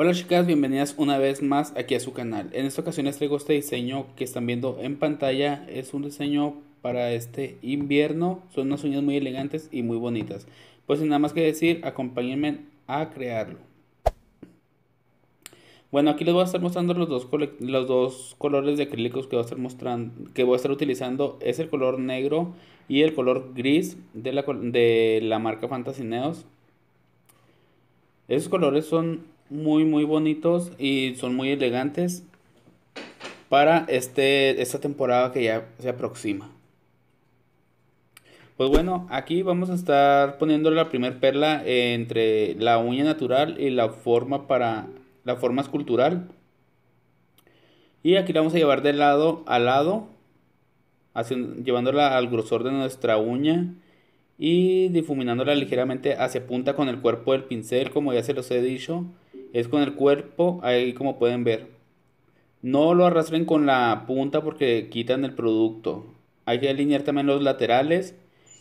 Hola chicas, bienvenidas una vez más aquí a su canal. En esta ocasión les traigo este diseño que están viendo en pantalla. Es un diseño para este invierno. Son unas uñas muy elegantes y muy bonitas. Pues sin nada más que decir, acompáñenme a crearlo. Bueno, aquí les voy a estar mostrando los dos, los dos colores de acrílicos que voy, a estar mostrando, que voy a estar utilizando. Es el color negro y el color gris de la, de la marca Fantasy Neos. Esos colores son muy, muy bonitos y son muy elegantes para este, esta temporada que ya se aproxima. Pues bueno, aquí vamos a estar poniendo la primer perla entre la uña natural y la forma para la forma escultural. Y aquí la vamos a llevar de lado a lado, llevándola al grosor de nuestra uña y difuminándola ligeramente hacia punta con el cuerpo del pincel, como ya se los he dicho es con el cuerpo, ahí como pueden ver. No lo arrastren con la punta porque quitan el producto. Hay que alinear también los laterales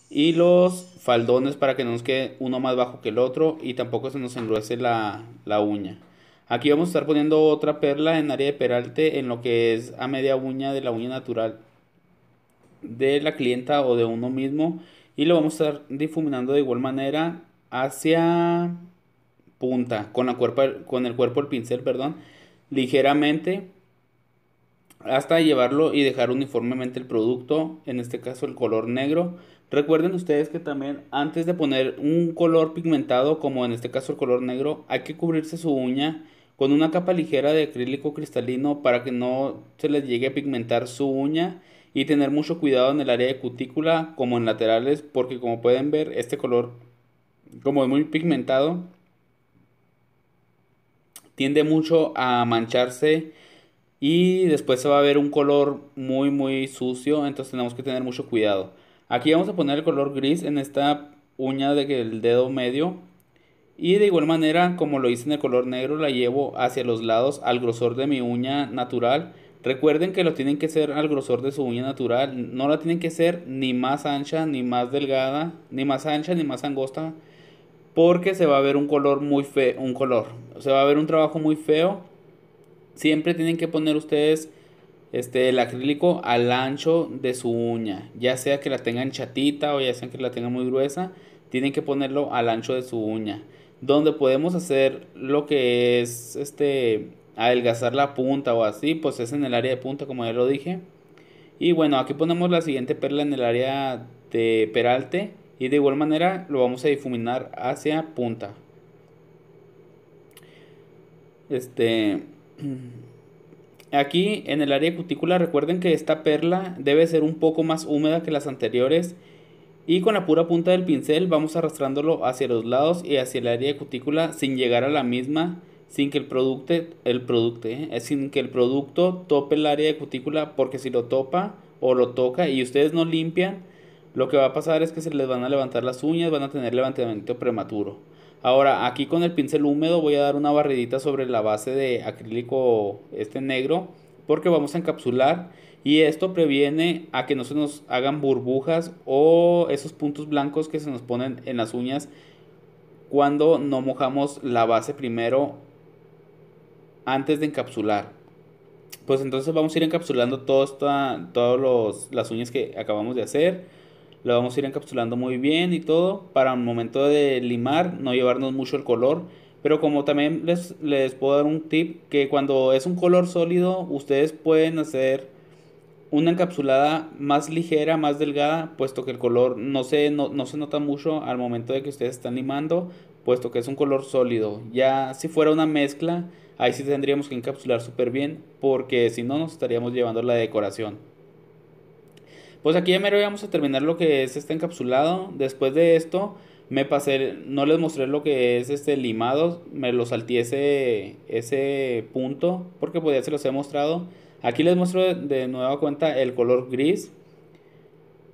y los faldones para que no nos quede uno más bajo que el otro y tampoco se nos engruese la, la uña. Aquí vamos a estar poniendo otra perla en área de peralte en lo que es a media uña de la uña natural de la clienta o de uno mismo y lo vamos a estar difuminando de igual manera hacia punta, con, la cuerpo, con el cuerpo del pincel, perdón, ligeramente hasta llevarlo y dejar uniformemente el producto, en este caso el color negro. Recuerden ustedes que también antes de poner un color pigmentado, como en este caso el color negro, hay que cubrirse su uña con una capa ligera de acrílico cristalino para que no se les llegue a pigmentar su uña y tener mucho cuidado en el área de cutícula como en laterales porque como pueden ver este color como es muy pigmentado tiende mucho a mancharse y después se va a ver un color muy muy sucio, entonces tenemos que tener mucho cuidado. Aquí vamos a poner el color gris en esta uña del dedo medio y de igual manera como lo hice en el color negro la llevo hacia los lados al grosor de mi uña natural. Recuerden que lo tienen que hacer al grosor de su uña natural, no la tienen que ser ni más ancha, ni más delgada, ni más ancha, ni más angosta, porque se va a ver un color muy feo, un color, se va a ver un trabajo muy feo. Siempre tienen que poner ustedes este, el acrílico al ancho de su uña, ya sea que la tengan chatita o ya sea que la tengan muy gruesa, tienen que ponerlo al ancho de su uña, donde podemos hacer lo que es este adelgazar la punta o así, pues es en el área de punta como ya lo dije. Y bueno, aquí ponemos la siguiente perla en el área de peralte y de igual manera lo vamos a difuminar hacia punta este aquí en el área cutícula recuerden que esta perla debe ser un poco más húmeda que las anteriores y con la pura punta del pincel vamos arrastrándolo hacia los lados y hacia el área de cutícula sin llegar a la misma sin que el producto el producto eh, sin que el producto tope el área de cutícula porque si lo topa o lo toca y ustedes no limpian lo que va a pasar es que se les van a levantar las uñas, van a tener levantamiento prematuro. Ahora, aquí con el pincel húmedo voy a dar una barridita sobre la base de acrílico este negro porque vamos a encapsular y esto previene a que no se nos hagan burbujas o esos puntos blancos que se nos ponen en las uñas cuando no mojamos la base primero antes de encapsular. Pues entonces vamos a ir encapsulando todas las uñas que acabamos de hacer lo vamos a ir encapsulando muy bien y todo para el momento de limar no llevarnos mucho el color pero como también les, les puedo dar un tip que cuando es un color sólido ustedes pueden hacer una encapsulada más ligera, más delgada, puesto que el color no se, no se nota mucho al momento de que ustedes están limando, puesto que es un color sólido. Ya si fuera una mezcla, ahí sí tendríamos que encapsular súper bien, porque si no nos estaríamos llevando la decoración. Pues aquí ya mero vamos a terminar lo que es este encapsulado. Después de esto, me pasé, no les mostré lo que es este limado, me lo salté ese, punto, porque pues ya se los he mostrado. Aquí les muestro de, de nueva cuenta el color gris,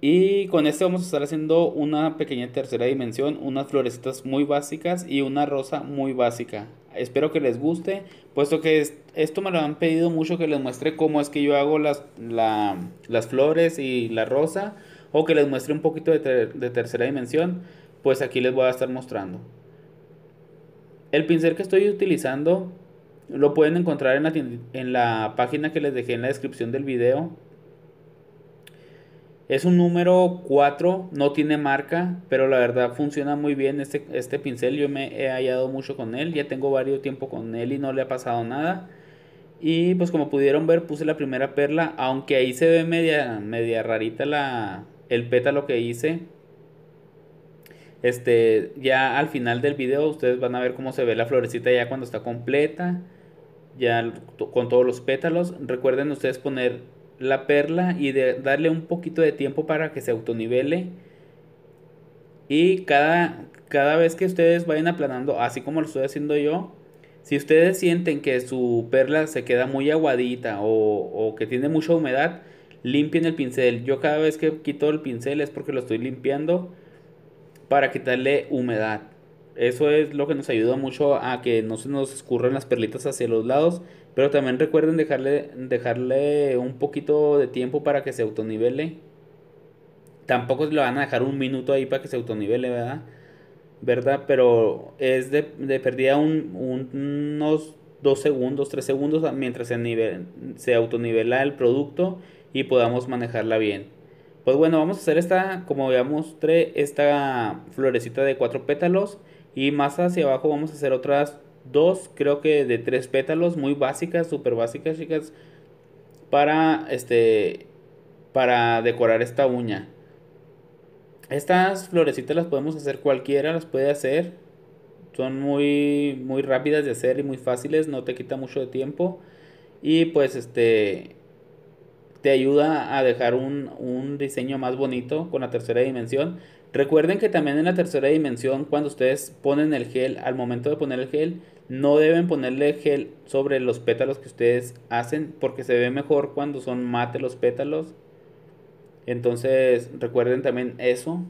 y con este vamos a estar haciendo una pequeña tercera dimensión, unas florecitas muy básicas y una rosa muy básica. Espero que les guste, puesto que esto me lo han pedido mucho que les muestre cómo es que yo hago las, las flores y la rosa, o que les muestre un poquito de, tercera dimensión, pues aquí les voy a estar mostrando. El pincel que estoy utilizando lo pueden encontrar en la, en la página que les dejé en la descripción del video es un número 4, no tiene marca, pero la verdad funciona muy bien este, este pincel. Yo me he hallado mucho con él, ya tengo varios tiempo con él y no le ha pasado nada. Y pues como pudieron ver puse la primera perla, aunque ahí se ve media, media rarita la, el pétalo que hice. Este, ya al final del video ustedes van a ver cómo se ve la florecita ya cuando está completa. Ya con todos los pétalos. Recuerden ustedes poner la perla y de darle un poquito de tiempo para que se autonivele. Y cada, cada vez que ustedes vayan aplanando, así como lo estoy haciendo yo, si ustedes sienten que su perla se queda muy aguadita o, o que tiene mucha humedad, limpien el pincel. Yo cada vez que quito el pincel es porque lo estoy limpiando para quitarle humedad. Eso es lo que nos ayuda mucho a que no se nos escurran las perlitas hacia los lados pero también recuerden dejarle, dejarle un poquito de tiempo para que se autonivele. Tampoco le van a dejar un minuto ahí para que se autonivele, ¿verdad? ¿Verdad? Pero es de, de perdida unos 2 segundos, 3 segundos mientras se, nivel, se autonivela el producto y podamos manejarla bien. Pues bueno, vamos a hacer esta, como ya mostré, esta florecita de cuatro pétalos. Y más hacia abajo vamos a hacer otras dos, creo que de tres pétalos, muy básicas, súper básicas, chicas, para, este, para decorar esta uña. Estas florecitas las podemos hacer cualquiera, las puede hacer. Son muy, muy rápidas de hacer y muy fáciles, no te quita mucho de tiempo. Y pues este, te ayuda a dejar un, diseño más bonito con la tercera dimensión. Recuerden que también en la tercera dimensión, cuando ustedes ponen el gel, al momento de poner el gel, no deben ponerle gel sobre los pétalos que ustedes hacen, porque se ve mejor cuando son mate los pétalos. Entonces, recuerden también eso.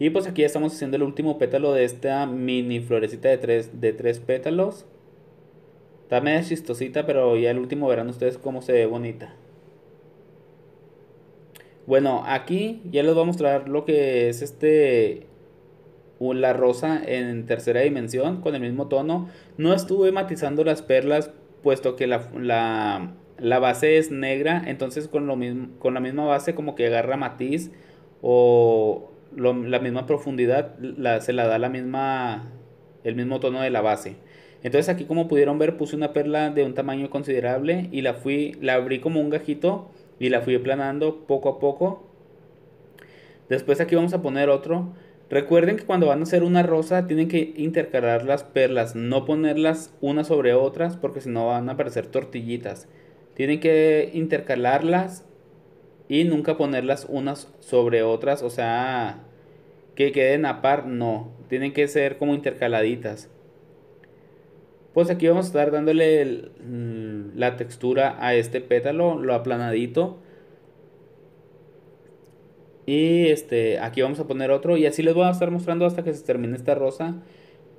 Y pues aquí ya estamos haciendo el último pétalo de esta mini florecita de tres, de tres pétalos. Está medio chistosita, pero ya el último verán ustedes cómo se ve bonita. Bueno, aquí ya les voy a mostrar lo que es este la rosa en tercera dimensión con el mismo tono. No estuve matizando las perlas puesto que la, base es negra, entonces con, lo mismo, con la misma base como que agarra matiz o la misma profundidad se la da la misma, el mismo tono de la base. Entonces aquí como pudieron ver puse una perla de un tamaño considerable y la fui, la abrí como un gajito y la fui aplanando poco a poco. Después aquí vamos a poner otro. Recuerden que cuando van a hacer una rosa tienen que intercalar las perlas, no ponerlas unas sobre otras porque si no van a aparecer tortillitas. Tienen que intercalarlas y nunca ponerlas unas sobre otras, o sea, que queden a par, no. Tienen que ser como intercaladitas pues aquí vamos a estar dándole mm, la textura a este pétalo, lo aplanadito. Y este, aquí vamos a poner otro y así les voy a estar mostrando hasta que se termine esta rosa.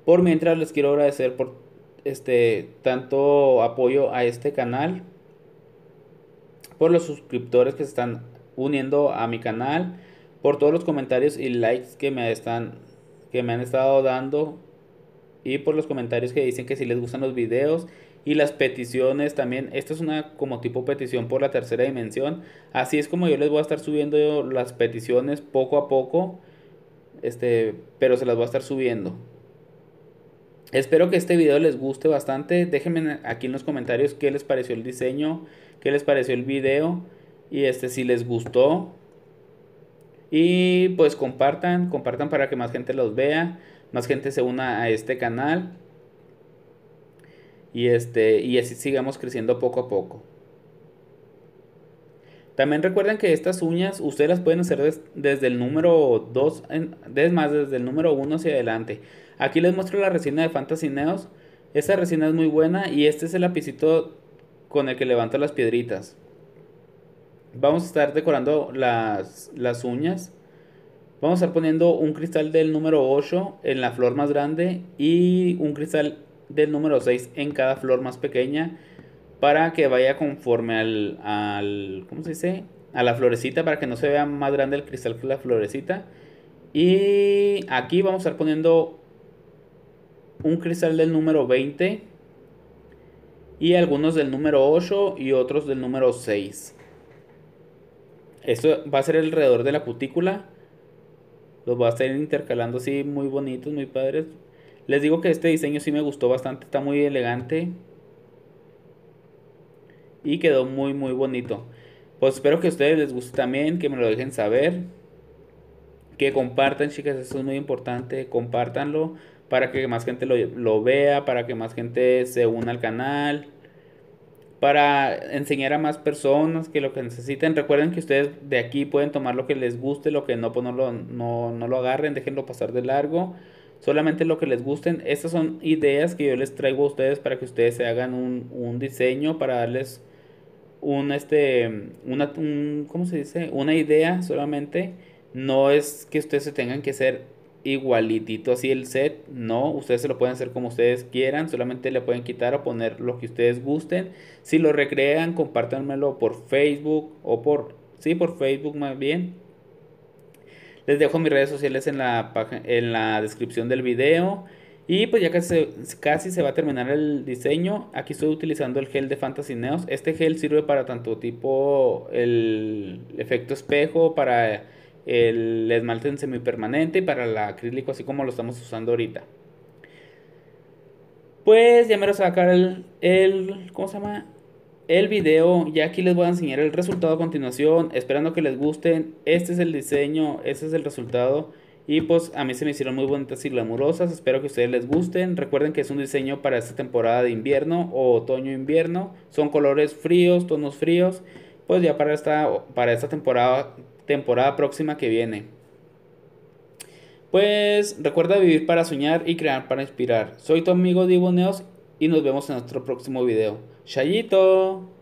Por mientras les quiero agradecer por este tanto apoyo a este canal. Por los suscriptores que se están uniendo a mi canal, por todos los comentarios y likes que me están que me han estado dando y por los comentarios que dicen que si les gustan los videos y las peticiones también. Esta es una como tipo petición por la tercera dimensión. Así es como yo les voy a estar subiendo las peticiones poco a poco. Este, pero se las voy a estar subiendo. Espero que este video les guste bastante. Déjenme aquí en los comentarios qué les pareció el diseño, qué les pareció el video y este si les gustó. Y pues compartan, compartan para que más gente los vea más gente se una a este canal. Y, este, y así sigamos creciendo poco a poco. También recuerden que estas uñas ustedes las pueden hacer desde el número 2, es más, desde el número 1 hacia adelante. Aquí les muestro la resina de Fantasy Neos. resina es muy buena y este es el lapicito con el que levanto las piedritas. Vamos a estar decorando las, las uñas Vamos a estar poniendo un cristal del número 8 en la flor más grande y un cristal del número 6 en cada flor más pequeña para que vaya conforme al, al ¿cómo se dice? a la florecita para que no se vea más grande el cristal que la florecita. Y aquí vamos a estar poniendo un cristal del número 20 y algunos del número 8 y otros del número 6. Esto va a ser alrededor de la cutícula. Los voy a estar intercalando así muy bonitos, muy padres. Les digo que este diseño sí me gustó bastante, está muy elegante. Y quedó muy muy bonito. Pues espero que a ustedes les guste también, que me lo dejen saber. Que compartan, chicas, eso es muy importante. Compártanlo para que más gente lo, lo vea, para que más gente se una al canal para enseñar a más personas que lo que necesiten. Recuerden que ustedes de aquí pueden tomar lo que les guste, lo que no, pues no, lo, agarren, déjenlo pasar de largo. Solamente lo que les gusten. Estas son ideas que yo les traigo a ustedes para que ustedes se hagan un, diseño, para darles un, este, una, ¿cómo se dice? Una idea solamente. No es que ustedes se tengan que hacer, igualitito así el set. No, ustedes se lo pueden hacer como ustedes quieran. Solamente le pueden quitar o poner lo que ustedes gusten. Si lo recrean, compártanmelo por Facebook o por... Sí, por Facebook más bien. Les dejo mis redes sociales en la, en la descripción del video. Y pues ya casi, casi se va a terminar el diseño. Aquí estoy utilizando el gel de Fantasy Neos. Este gel sirve para tanto tipo el efecto espejo, para el esmalte en semipermanente y para el acrílico así como lo estamos usando ahorita. Pues ya me lo sacar el, el, ¿cómo se llama? El video, ya aquí les voy a enseñar el resultado a continuación, esperando que les gusten. Este es el diseño, este es el resultado. Y pues a mí se me hicieron muy bonitas y glamurosas. Espero que a ustedes les gusten. Recuerden que es un diseño para esta temporada de invierno o otoño-invierno. Son colores fríos, tonos fríos. Pues ya para esta, para esta temporada temporada próxima que viene. Pues recuerda vivir para soñar y crear para inspirar. Soy tu amigo Diboneos y nos vemos en nuestro próximo video. ¡Chayito!